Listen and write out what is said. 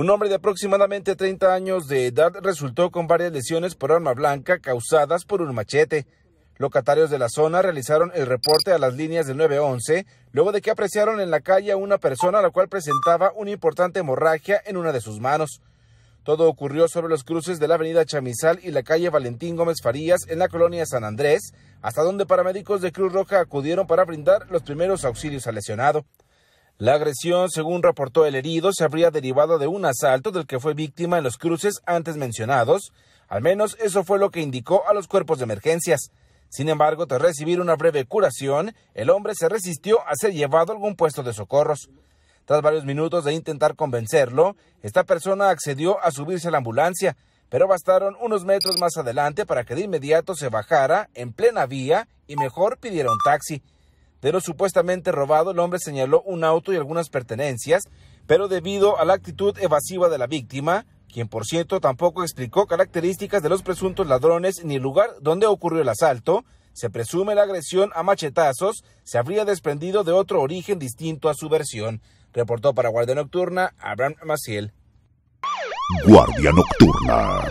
Un hombre de aproximadamente 30 años de edad resultó con varias lesiones por arma blanca causadas por un machete. Locatarios de la zona realizaron el reporte a las líneas del 911 luego de que apreciaron en la calle a una persona a la cual presentaba una importante hemorragia en una de sus manos. Todo ocurrió sobre los cruces de la avenida Chamizal y la calle Valentín Gómez Farías en la colonia San Andrés, hasta donde paramédicos de Cruz Roja acudieron para brindar los primeros auxilios al lesionado. La agresión, según reportó el herido, se habría derivado de un asalto del que fue víctima en los cruces antes mencionados. Al menos eso fue lo que indicó a los cuerpos de emergencias. Sin embargo, tras recibir una breve curación, el hombre se resistió a ser llevado a algún puesto de socorros. Tras varios minutos de intentar convencerlo, esta persona accedió a subirse a la ambulancia, pero bastaron unos metros más adelante para que de inmediato se bajara en plena vía y mejor pidiera un taxi. De lo supuestamente robado, el hombre señaló un auto y algunas pertenencias, pero debido a la actitud evasiva de la víctima, quien por cierto tampoco explicó características de los presuntos ladrones ni el lugar donde ocurrió el asalto, se presume la agresión a machetazos se habría desprendido de otro origen distinto a su versión. Reportó para Guardia Nocturna Abraham Maciel. Guardia Nocturna.